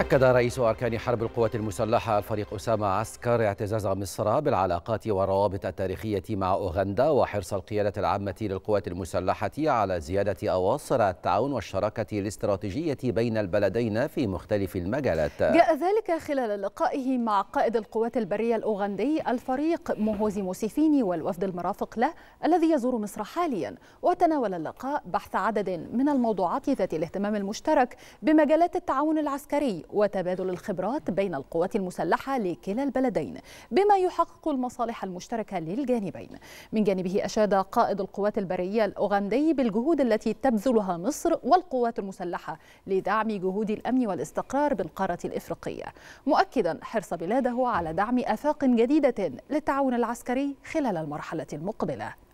أكد رئيس أركان حرب القوات المسلحة الفريق أسامة عسكر اعتزاز مصر بالعلاقات والروابط التاريخية مع أوغندا وحرص القيادة العامة للقوات المسلحة على زيادة أواصر التعاون والشراكة الاستراتيجية بين البلدين في مختلف المجالات جاء ذلك خلال لقائه مع قائد القوات البرية الأوغندي الفريق موهوزي موسيفيني والوفد المرافق له الذي يزور مصر حاليا وتناول اللقاء بحث عدد من الموضوعات ذات الاهتمام المشترك بمجالات التعاون العسكري وتبادل الخبرات بين القوات المسلحة لكلا البلدين بما يحقق المصالح المشتركة للجانبين من جانبه أشاد قائد القوات البرية الأوغندي بالجهود التي تبذلها مصر والقوات المسلحة لدعم جهود الأمن والاستقرار بالقارة الإفريقية مؤكدا حرص بلاده على دعم آفاق جديدة للتعاون العسكري خلال المرحلة المقبلة